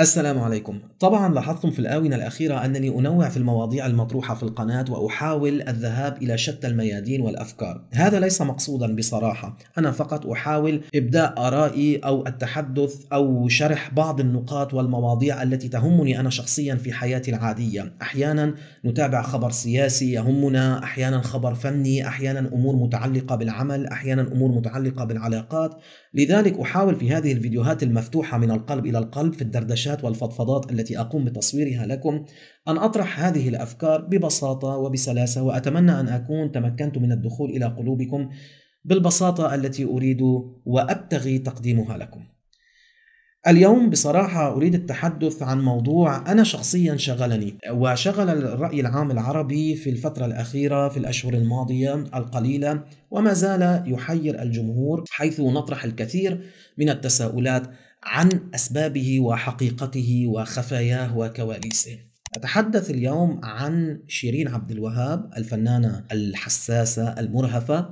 السلام عليكم طبعا لاحظتم في الآونة الأخيرة أنني أنوع في المواضيع المطروحة في القناة وأحاول الذهاب إلى شتى الميادين والأفكار هذا ليس مقصودا بصراحة أنا فقط أحاول إبداء آرائي أو التحدث أو شرح بعض النقاط والمواضيع التي تهمني أنا شخصيا في حياتي العادية أحيانا نتابع خبر سياسي يهمنا أحيانا خبر فني أحيانا أمور متعلقة بالعمل أحيانا أمور متعلقة بالعلاقات لذلك أحاول في هذه الفيديوهات المفتوحة من القلب إلى القلب في الدردشة والمنتجات والفضفضات التي أقوم بتصويرها لكم أن أطرح هذه الأفكار ببساطة وبسلاسة وأتمنى أن أكون تمكنت من الدخول إلى قلوبكم بالبساطة التي أريد وأبتغي تقديمها لكم. اليوم بصراحة أريد التحدث عن موضوع أنا شخصيا شغلني وشغل الرأي العام العربي في الفترة الأخيرة في الأشهر الماضية القليلة وما زال يحير الجمهور حيث نطرح الكثير من التساؤلات عن اسبابه وحقيقته وخفاياه وكواليسه. أتحدث اليوم عن شيرين عبد الوهاب الفنانة الحساسة المرهفة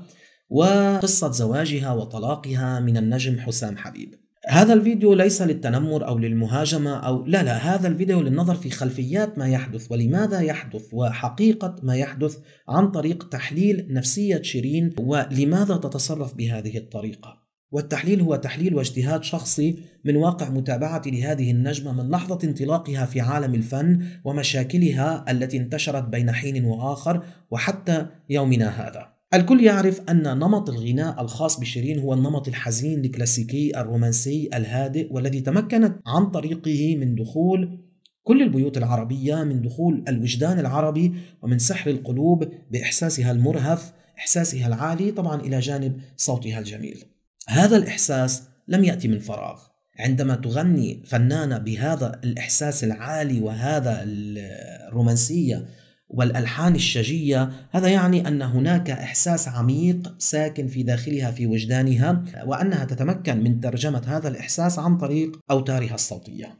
وقصة زواجها وطلاقها من النجم حسام حبيب. هذا الفيديو ليس للتنمر او للمهاجمه او لا لا هذا الفيديو للنظر في خلفيات ما يحدث ولماذا يحدث وحقيقه ما يحدث عن طريق تحليل نفسيه شيرين ولماذا تتصرف بهذه الطريقه. والتحليل هو تحليل واجتهاد شخصي من واقع متابعتي لهذه النجمة من لحظة انطلاقها في عالم الفن ومشاكلها التي انتشرت بين حين وآخر وحتى يومنا هذا. الكل يعرف أن نمط الغناء الخاص بشيرين هو النمط الحزين الكلاسيكي الرومانسي الهادئ والذي تمكنت عن طريقه من دخول كل البيوت العربية من دخول الوجدان العربي ومن سحر القلوب بإحساسها المرهف إحساسها العالي طبعا إلى جانب صوتها الجميل هذا الإحساس لم يأتي من فراغ عندما تغني فنانة بهذا الإحساس العالي وهذا الرومانسية والألحان الشجية هذا يعني أن هناك إحساس عميق ساكن في داخلها في وجدانها وأنها تتمكن من ترجمة هذا الإحساس عن طريق أوتارها الصوتية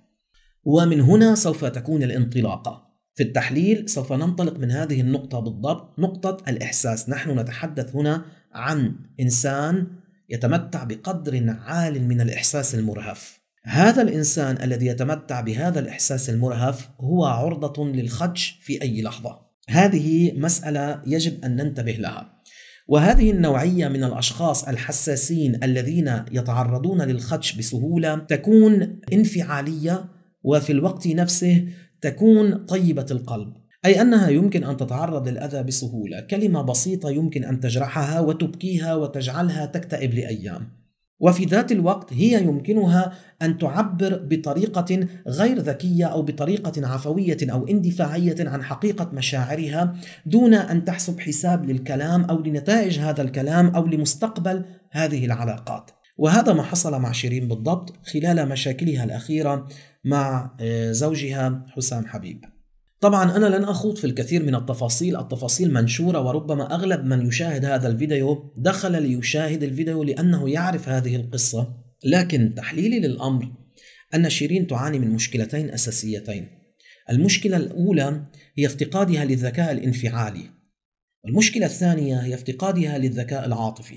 ومن هنا سوف تكون الانطلاقة في التحليل سوف ننطلق من هذه النقطة بالضبط نقطة الإحساس نحن نتحدث هنا عن إنسان يتمتع بقدر عال من الإحساس المرهف هذا الإنسان الذي يتمتع بهذا الإحساس المرهف هو عرضة للخدش في أي لحظة هذه مسألة يجب أن ننتبه لها وهذه النوعية من الأشخاص الحساسين الذين يتعرضون للخدش بسهولة تكون انفعالية وفي الوقت نفسه تكون طيبة القلب أي أنها يمكن أن تتعرض للأذى بسهولة كلمة بسيطة يمكن أن تجرحها وتبكيها وتجعلها تكتئب لأيام وفي ذات الوقت هي يمكنها أن تعبر بطريقة غير ذكية أو بطريقة عفوية أو اندفاعية عن حقيقة مشاعرها دون أن تحسب حساب للكلام أو لنتائج هذا الكلام أو لمستقبل هذه العلاقات وهذا ما حصل مع شيرين بالضبط خلال مشاكلها الأخيرة مع آه، زوجها حسام حبيب طبعا أنا لن أخوض في الكثير من التفاصيل التفاصيل منشورة وربما أغلب من يشاهد هذا الفيديو دخل ليشاهد الفيديو لأنه يعرف هذه القصة لكن تحليلي للأمر أن شيرين تعاني من مشكلتين أساسيتين المشكلة الأولى هي افتقادها للذكاء الانفعالي المشكلة الثانية هي افتقادها للذكاء العاطفي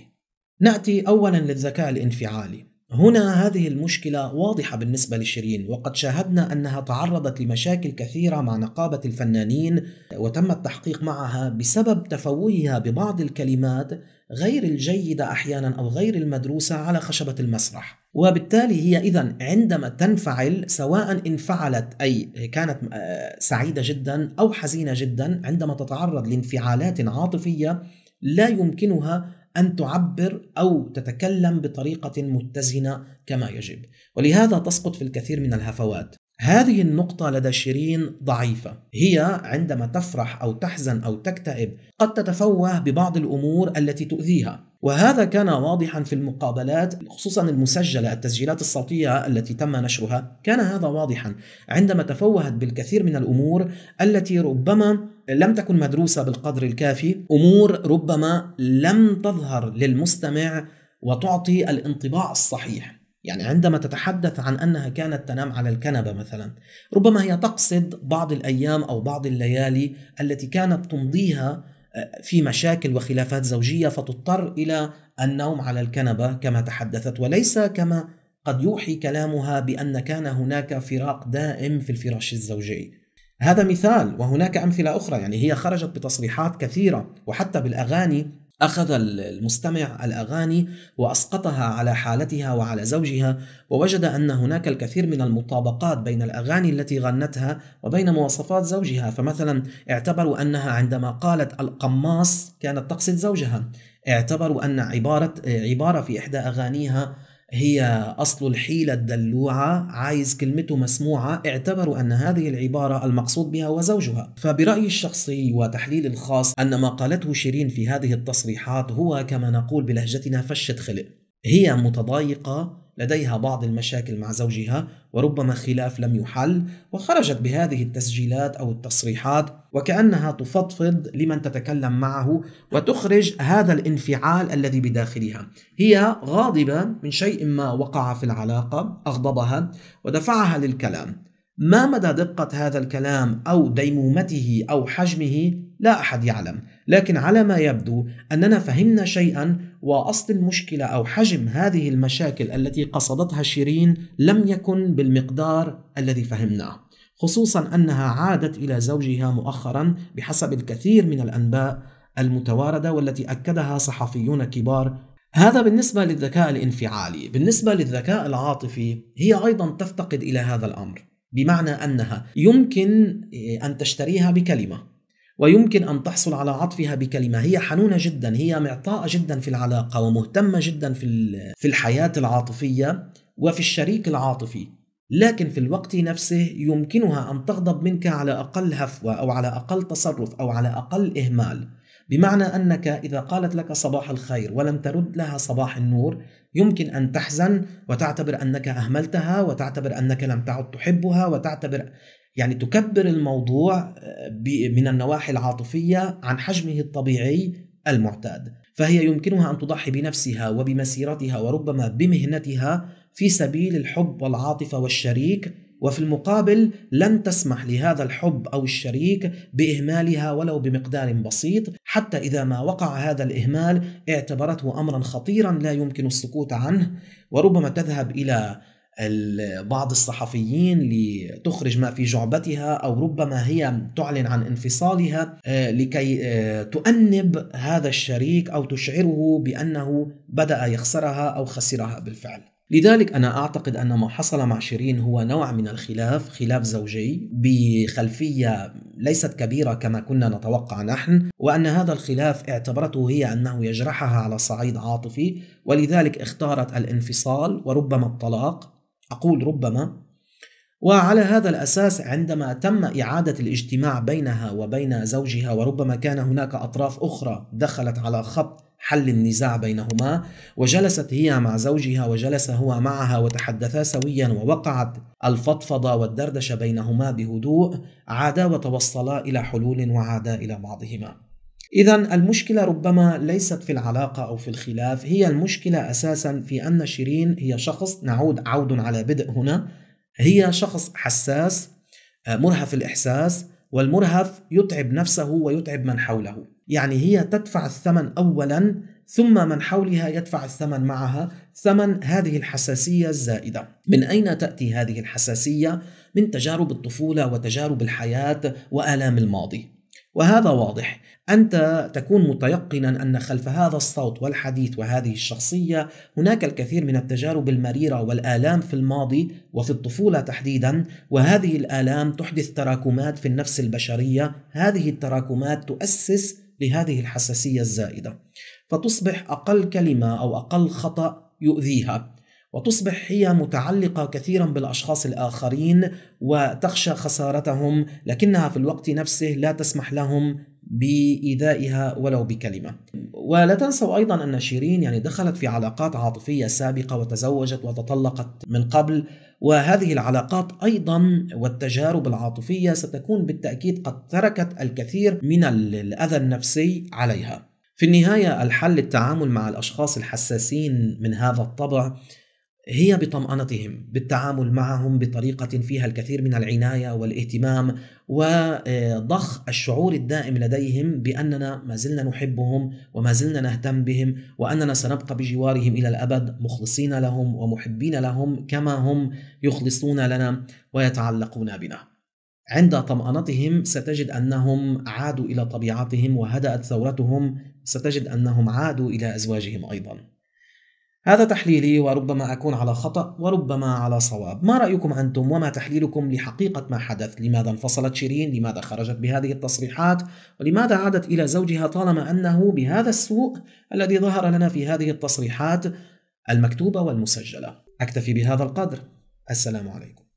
نأتي أولا للذكاء الانفعالي هنا هذه المشكلة واضحة بالنسبة لشيرين وقد شاهدنا أنها تعرضت لمشاكل كثيرة مع نقابة الفنانين وتم التحقيق معها بسبب تفوهها ببعض الكلمات غير الجيدة أحيانا أو غير المدروسة على خشبة المسرح وبالتالي هي إذا عندما تنفعل سواء انفعلت أي كانت آه، سعيدة جدا أو حزينة جدا عندما تتعرض لانفعالات عاطفية لا يمكنها أن تعبر أو تتكلم بطريقة متزنة كما يجب ولهذا تسقط في الكثير من الهفوات هذه النقطة لدى شيرين ضعيفة، هي عندما تفرح أو تحزن أو تكتئب قد تتفوه ببعض الأمور التي تؤذيها، وهذا كان واضحا في المقابلات خصوصا المسجلة التسجيلات الصوتية التي تم نشرها، كان هذا واضحا عندما تفوهت بالكثير من الأمور التي ربما لم تكن مدروسة بالقدر الكافي أمور ربما لم تظهر للمستمع وتعطي الانطباع الصحيح يعني عندما تتحدث عن أنها كانت تنام على الكنبة مثلا ربما هي تقصد بعض الأيام أو بعض الليالي التي كانت تمضيها آه، في مشاكل وخلافات زوجية فتضطر إلى النوم على الكنبة كما تحدثت وليس كما قد يوحي كلامها بأن كان هناك فراق دائم في الفراش الزوجي هذا مثال وهناك أمثلة أخرى يعني هي خرجت بتصريحات كثيرة وحتى بالأغاني أخذ المستمع الأغاني وأسقطها على حالتها وعلى زوجها ووجد أن هناك الكثير من المطابقات بين الأغاني التي غنتها وبين مواصفات زوجها فمثلا اعتبروا أنها عندما قالت القماص كانت تقصد زوجها اعتبروا أن عبارة عبارة في إحدى أغانيها هي أصل الحيلة الدلوعة عايز كلمته مسموعة اعتبروا أن هذه العبارة المقصود بها وزوجها فبرأيي الشخصي وتحليل الخاص أن ما قالته شيرين في هذه التصريحات هو كما نقول بلهجتنا فشة خلق هي متضايقة لديها بعض المشاكل مع زوجها وربما خلاف لم يحل وخرجت بهذه التسجيلات أو التصريحات وكأنها تفضفض لمن تتكلم معه وتخرج هذا الانفعال الذي بداخلها هي غاضبة من شيء ما وقع في العلاقة أغضبها ودفعها للكلام ما مدى دقة هذا الكلام أو ديمومته أو حجمه لا أحد يعلم، لكن على ما يبدو أننا فهمنا شيئا وأصل المشكلة أو حجم هذه المشاكل التي قصدتها شيرين لم يكن بالمقدار الذي فهمناه، خصوصا أنها عادت إلى زوجها مؤخرا بحسب الكثير من الأنباء المتواردة والتي أكدها صحفيون كبار هذا بالنسبة للذكاء الانفعالي، بالنسبة للذكاء العاطفي هي أيضا تفتقد إلى هذا الأمر، بمعنى أنها يمكن أن تشتريها بكلمة، ويمكن أن تحصل على عطفها بكلمة هي حنونة جدا هي معطاءة جدا في العلاقة ومهتمة جدا في, في الحياة العاطفية وفي الشريك العاطفي لكن في الوقت نفسه يمكنها أن تغضب منك على أقل هفوة أو على أقل تصرف أو على أقل إهمال بمعنى أنك إذا قالت لك صباح الخير ولم ترد لها صباح النور يمكن أن تحزن وتعتبر أنك أهملتها وتعتبر أنك لم تعد تحبها وتعتبر يعني تكبر الموضوع آه، من النواحي العاطفية عن حجمه الطبيعي المعتاد فهي يمكنها أن تضحي بنفسها وبمسيرتها وربما بمهنتها في سبيل الحب والعاطفة والشريك وفي المقابل لن تسمح لهذا الحب او الشريك باهمالها ولو بمقدار بسيط حتى اذا ما وقع هذا الاهمال اعتبرته امرا خطيرا لا يمكن السكوت عنه وربما تذهب الى بعض الصحفيين لتخرج ما في جعبتها او ربما هي تعلن عن انفصالها آه، لكي آه، تؤنب هذا الشريك او تشعره بانه بدا يخسرها او خسرها بالفعل. لذلك أنا أعتقد أن ما حصل مع شيرين هو نوع من الخلاف خلاف زوجي بخلفية ليست كبيرة كما كنا نتوقع نحن وأن هذا الخلاف اعتبرته هي أنه يجرحها على صعيد عاطفي ولذلك اختارت الانفصال وربما الطلاق أقول ربما وعلى هذا الأساس عندما تم إعادة الاجتماع بينها وبين زوجها وربما كان هناك أطراف أخرى دخلت على خط حل النزاع بينهما وجلست هي مع زوجها وجلس هو معها وتحدثا سويا ووقعت الفضفضة والدردشة بينهما بهدوء عادا وتوصلا إلى حلول وعادا إلى بعضهما إذا المشكلة ربما ليست في العلاقة أو في الخلاف هي المشكلة أساسا في أن شيرين هي شخص نعود عود على بدء هنا هي شخص حساس آه، مرهف الإحساس والمرهف يتعب نفسه ويتعب من حوله يعني هي تدفع الثمن أولا ثم من حولها يدفع الثمن معها ثمن هذه الحساسية الزائدة من أين تأتي هذه الحساسية؟ من تجارب الطفولة وتجارب الحياة وآلام الماضي وهذا واضح انت تكون متيقنا ان خلف هذا الصوت والحديث وهذه الشخصيه هناك الكثير من التجارب المريره والالام في الماضي وفي الطفوله تحديدا وهذه الالام تحدث تراكمات في النفس البشريه هذه التراكمات تؤسس لهذه الحساسيه الزائده فتصبح اقل كلمه او اقل خطا يؤذيها وتصبح هي متعلقة كثيرا بالأشخاص الآخرين وتخشى خسارتهم لكنها في الوقت نفسه لا تسمح لهم بإيذائها ولو بكلمة ولا تنسوا أيضا أن شيرين يعني دخلت في علاقات عاطفية سابقة وتزوجت وتطلقت من قبل وهذه العلاقات أيضا والتجارب العاطفية ستكون بالتأكيد قد تركت الكثير من الأذى النفسي عليها في النهاية الحل التعامل مع الأشخاص الحساسين من هذا الطبع هي بطمأنتهم بالتعامل معهم بطريقة فيها الكثير من العناية والاهتمام وضخ الشعور الدائم لديهم بأننا ما زلنا نحبهم وما زلنا نهتم بهم وأننا سنبقى بجوارهم إلى الأبد مخلصين لهم ومحبين لهم كما هم يخلصون لنا ويتعلقون بنا. عند طمأنتهم ستجد أنهم عادوا إلى طبيعتهم وهدأت ثورتهم ستجد أنهم عادوا إلى أزواجهم أيضا. هذا تحليلي وربما أكون على خطأ وربما على صواب ما رأيكم أنتم وما تحليلكم لحقيقة ما حدث لماذا انفصلت شيرين لماذا خرجت بهذه التصريحات ولماذا عادت إلى زوجها طالما أنه بهذا السوء الذي ظهر لنا في هذه التصريحات المكتوبة والمسجلة أكتفي بهذا القدر السلام عليكم